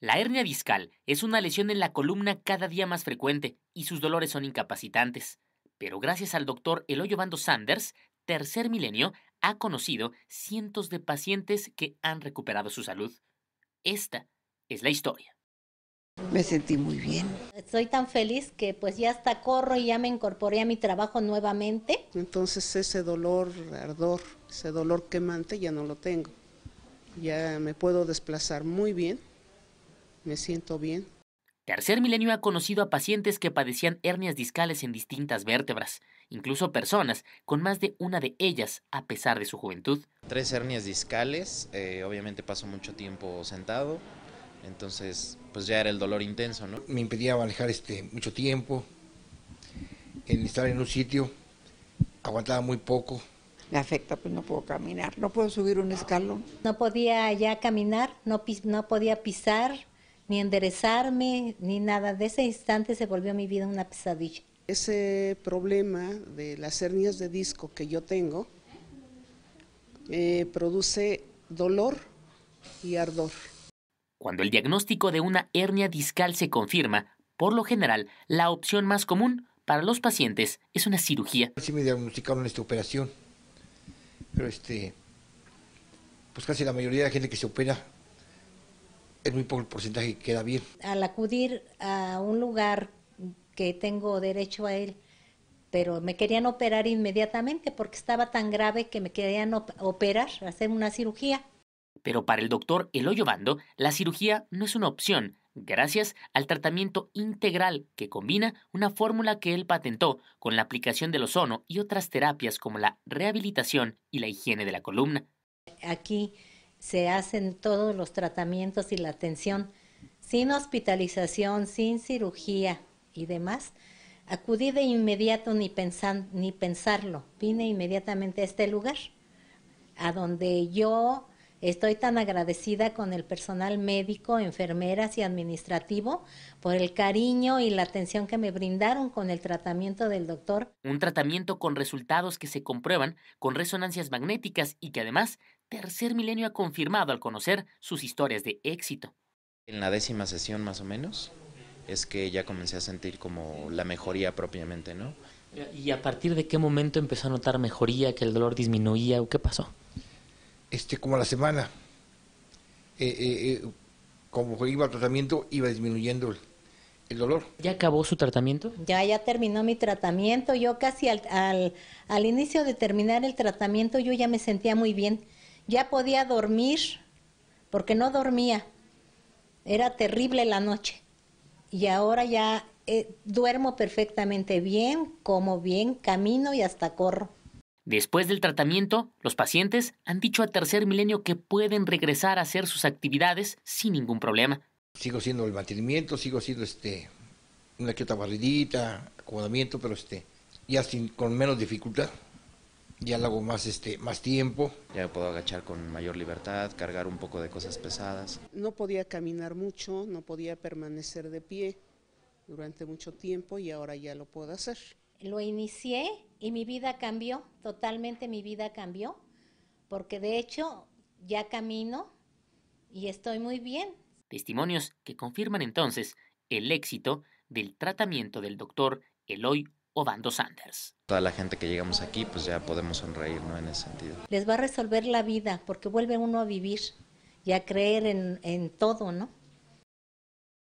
La hernia discal es una lesión en la columna cada día más frecuente y sus dolores son incapacitantes. Pero gracias al doctor Eloy Bando Sanders, Tercer Milenio ha conocido cientos de pacientes que han recuperado su salud. Esta es la historia. Me sentí muy bien. Soy tan feliz que pues ya hasta corro y ya me incorporé a mi trabajo nuevamente. Entonces ese dolor, ardor, ese dolor quemante ya no lo tengo. Ya me puedo desplazar muy bien me siento bien. Tercer Milenio ha conocido a pacientes que padecían hernias discales en distintas vértebras, incluso personas con más de una de ellas a pesar de su juventud. Tres hernias discales, eh, obviamente paso mucho tiempo sentado, entonces pues ya era el dolor intenso, ¿no? Me impedía manejar este, mucho tiempo, estar en un sitio, aguantaba muy poco. Me afecta, pues no puedo caminar, no puedo subir un escalón. No podía ya caminar, no, no podía pisar, ni enderezarme, ni nada. De ese instante se volvió mi vida una pesadilla. Ese problema de las hernias de disco que yo tengo eh, produce dolor y ardor. Cuando el diagnóstico de una hernia discal se confirma, por lo general, la opción más común para los pacientes es una cirugía. Sí me diagnosticaron esta operación, pero este, pues casi la mayoría de la gente que se opera muy poco porcentaje queda bien. Al acudir a un lugar que tengo derecho a él, pero me querían operar inmediatamente porque estaba tan grave que me querían operar, hacer una cirugía. Pero para el doctor eloyo Bando, la cirugía no es una opción, gracias al tratamiento integral que combina una fórmula que él patentó con la aplicación del ozono y otras terapias como la rehabilitación y la higiene de la columna. Aquí se hacen todos los tratamientos y la atención, sin hospitalización, sin cirugía y demás. Acudí de inmediato ni, pensan, ni pensarlo, vine inmediatamente a este lugar, a donde yo Estoy tan agradecida con el personal médico, enfermeras y administrativo por el cariño y la atención que me brindaron con el tratamiento del doctor. Un tratamiento con resultados que se comprueban con resonancias magnéticas y que además Tercer Milenio ha confirmado al conocer sus historias de éxito. En la décima sesión más o menos es que ya comencé a sentir como la mejoría propiamente, ¿no? ¿Y a partir de qué momento empezó a notar mejoría, que el dolor disminuía o qué pasó? este, como la semana. Eh, eh, eh, como iba al tratamiento, iba disminuyendo el, dolor. ¿Ya acabó su tratamiento? Ya, ya terminó mi tratamiento. Yo casi al, al, inicio de terminar el tratamiento, yo ya me sentía muy bien. Ya podía dormir, porque no dormía. Era terrible la noche. Y ahora ya duermo perfectamente bien, como bien, camino y hasta corro. Después del tratamiento, los pacientes han dicho a Tercer Milenio que pueden regresar a hacer sus actividades sin ningún problema. Sigo siendo el mantenimiento, sigo siendo este una quieta barridita, acomodamiento, pero este ya sin, con menos dificultad. Ya lo hago más este más tiempo. Ya puedo agachar con mayor libertad, cargar un poco de cosas pesadas. No podía caminar mucho, no podía permanecer de pie durante mucho tiempo y ahora ya lo puedo hacer lo inicié y mi vida cambió, totalmente mi vida cambió, porque de hecho ya camino y estoy muy bien. Testimonios que confirman entonces el éxito del tratamiento del doctor Eloy Obando Sanders. Toda la gente que llegamos aquí, pues ya podemos sonreír, ¿no? En ese sentido. Les va a resolver la vida, porque vuelve uno a vivir y a creer en, en todo, ¿no?